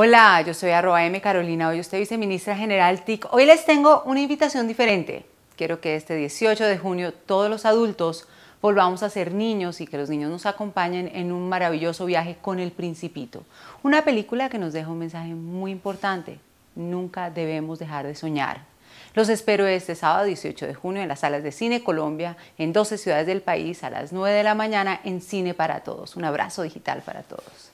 Hola, yo soy arroba M Carolina, hoy usted viceministra general TIC. Hoy les tengo una invitación diferente. Quiero que este 18 de junio todos los adultos volvamos a ser niños y que los niños nos acompañen en un maravilloso viaje con El Principito. Una película que nos deja un mensaje muy importante. Nunca debemos dejar de soñar. Los espero este sábado 18 de junio en las salas de Cine Colombia, en 12 ciudades del país, a las 9 de la mañana en Cine para Todos. Un abrazo digital para todos.